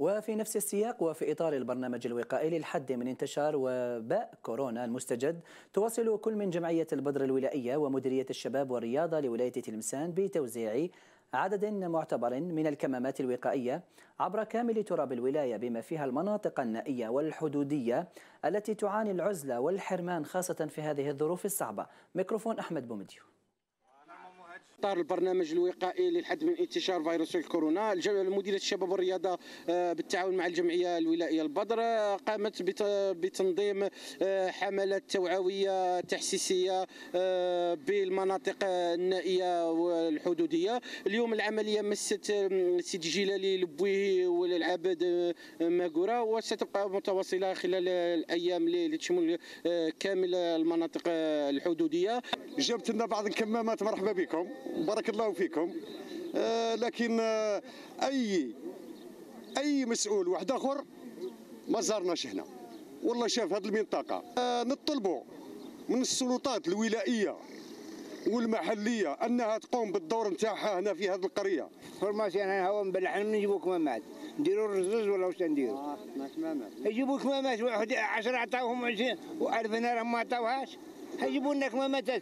وفي نفس السياق وفي إطار البرنامج الوقائي للحد من انتشار وباء كورونا المستجد تواصل كل من جمعية البدر الولائية ومديرية الشباب والرياضة لولاية تلمسان بتوزيع عدد معتبر من الكمامات الوقائية عبر كامل تراب الولاية بما فيها المناطق النائية والحدودية التي تعاني العزلة والحرمان خاصة في هذه الظروف الصعبة ميكروفون أحمد بومديو اطار البرنامج الوقائي للحد من انتشار فيروس الكورونا مديريه الشباب والرياضه آه، بالتعاون مع الجمعيه الولائيه البدر آه، قامت بتنظيم آه، حملات توعويه تحسيسيه بالمناطق النائيه والحدوديه اليوم العمليه مست سيد جلالي لبويه والعبد ماغورا وستبقى متواصله خلال الايام لتشمل كامل المناطق الحدوديه جبت لنا بعض الكمامات مرحبا بكم بارك الله فيكم آه، لكن آه، اي اي مسؤول واحد اخر ما زارناش هنا والله شاف هذه المنطقه آه، نطلبوا من السلطات الولائيه والمحليه انها تقوم بالدور نتاعها هنا في هذه القريه فرماسي انا هو من نجيبوك مامات نديروا الرزوز ولا واش نديروا؟ آه، يجيبوك مامات واحد 10 عطاوهم 20 و1000 هنا راهم ما عطاوهاش يجيبوا لنا كمامات